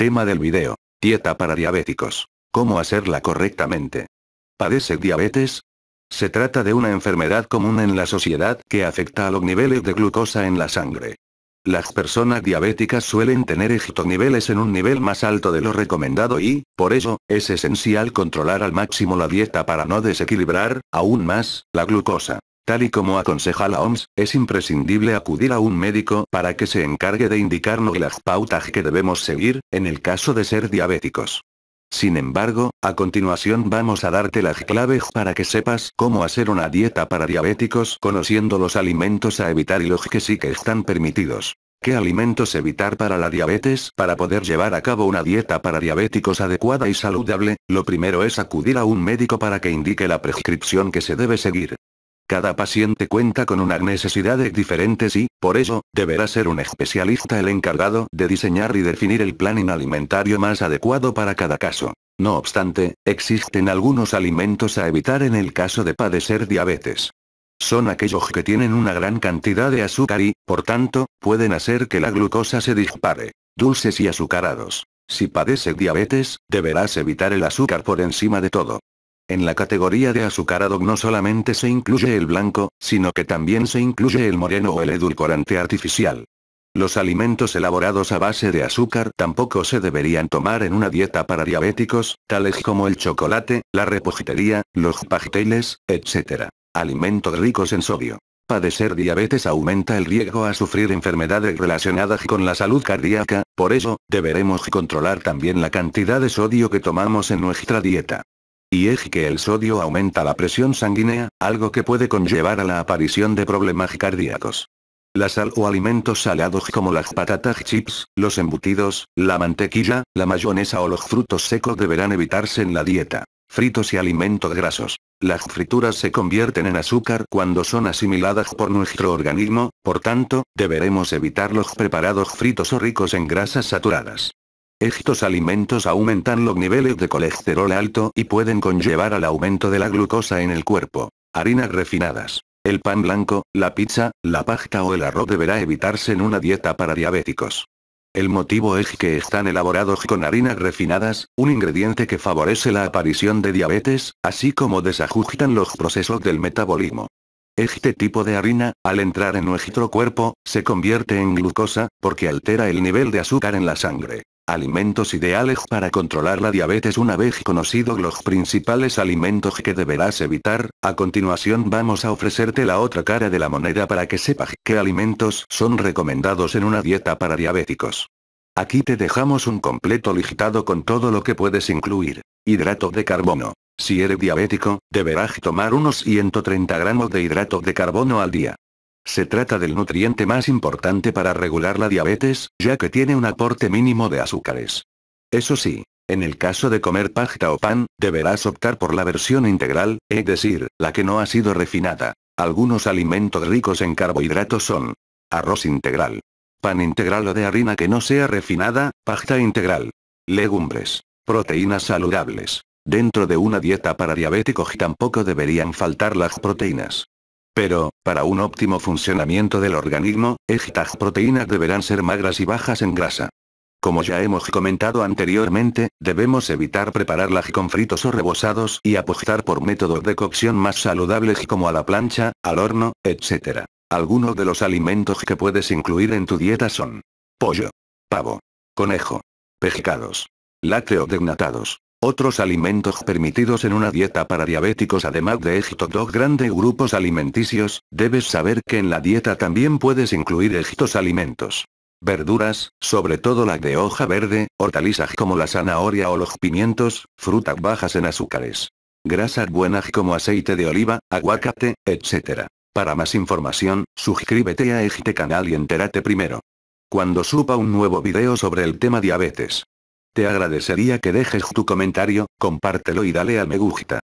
Tema del video. Dieta para diabéticos. ¿Cómo hacerla correctamente? ¿Padece diabetes? Se trata de una enfermedad común en la sociedad que afecta a los niveles de glucosa en la sangre. Las personas diabéticas suelen tener estos niveles en un nivel más alto de lo recomendado y, por eso, es esencial controlar al máximo la dieta para no desequilibrar, aún más, la glucosa. Tal y como aconseja la OMS, es imprescindible acudir a un médico para que se encargue de indicarnos las pautas que debemos seguir, en el caso de ser diabéticos. Sin embargo, a continuación vamos a darte las claves para que sepas cómo hacer una dieta para diabéticos conociendo los alimentos a evitar y los que sí que están permitidos. ¿Qué alimentos evitar para la diabetes? Para poder llevar a cabo una dieta para diabéticos adecuada y saludable, lo primero es acudir a un médico para que indique la prescripción que se debe seguir. Cada paciente cuenta con unas necesidades diferentes y, por eso, deberá ser un especialista el encargado de diseñar y definir el plan alimentario más adecuado para cada caso. No obstante, existen algunos alimentos a evitar en el caso de padecer diabetes. Son aquellos que tienen una gran cantidad de azúcar y, por tanto, pueden hacer que la glucosa se dispare. Dulces y azucarados. Si padece diabetes, deberás evitar el azúcar por encima de todo. En la categoría de azucarado no solamente se incluye el blanco, sino que también se incluye el moreno o el edulcorante artificial. Los alimentos elaborados a base de azúcar tampoco se deberían tomar en una dieta para diabéticos, tales como el chocolate, la repostería, los pasteles, etc. Alimentos ricos en sodio. Padecer diabetes aumenta el riesgo a sufrir enfermedades relacionadas con la salud cardíaca, por eso, deberemos controlar también la cantidad de sodio que tomamos en nuestra dieta y es que el sodio aumenta la presión sanguínea, algo que puede conllevar a la aparición de problemas cardíacos. La sal o alimentos salados como las patatas chips, los embutidos, la mantequilla, la mayonesa o los frutos secos deberán evitarse en la dieta. Fritos y alimentos grasos. Las frituras se convierten en azúcar cuando son asimiladas por nuestro organismo, por tanto, deberemos evitar los preparados fritos o ricos en grasas saturadas. Estos alimentos aumentan los niveles de colesterol alto y pueden conllevar al aumento de la glucosa en el cuerpo. Harinas refinadas. El pan blanco, la pizza, la pasta o el arroz deberá evitarse en una dieta para diabéticos. El motivo es que están elaborados con harinas refinadas, un ingrediente que favorece la aparición de diabetes, así como desajustan los procesos del metabolismo. Este tipo de harina, al entrar en nuestro cuerpo, se convierte en glucosa, porque altera el nivel de azúcar en la sangre. Alimentos ideales para controlar la diabetes Una vez conocidos los principales alimentos que deberás evitar, a continuación vamos a ofrecerte la otra cara de la moneda para que sepas qué alimentos son recomendados en una dieta para diabéticos. Aquí te dejamos un completo listado con todo lo que puedes incluir. Hidrato de carbono. Si eres diabético, deberás tomar unos 130 gramos de hidrato de carbono al día. Se trata del nutriente más importante para regular la diabetes, ya que tiene un aporte mínimo de azúcares. Eso sí, en el caso de comer pasta o pan, deberás optar por la versión integral, es decir, la que no ha sido refinada. Algunos alimentos ricos en carbohidratos son arroz integral, pan integral o de harina que no sea refinada, pasta integral, legumbres, proteínas saludables. Dentro de una dieta para diabéticos tampoco deberían faltar las proteínas. Pero, para un óptimo funcionamiento del organismo, estas proteínas deberán ser magras y bajas en grasa. Como ya hemos comentado anteriormente, debemos evitar prepararlas con fritos o rebozados y apostar por métodos de cocción más saludables como a la plancha, al horno, etc. Algunos de los alimentos que puedes incluir en tu dieta son pollo, pavo, conejo, pescados, lácteos desnatados. Otros alimentos permitidos en una dieta para diabéticos además de dos grandes grupos alimenticios, debes saber que en la dieta también puedes incluir estos alimentos. Verduras, sobre todo la de hoja verde, hortalizas como la zanahoria o los pimientos, frutas bajas en azúcares. Grasas buenas como aceite de oliva, aguacate, etc. Para más información, suscríbete a este canal y entérate primero. Cuando supa un nuevo video sobre el tema diabetes. Te agradecería que dejes tu comentario, compártelo y dale al me gusta.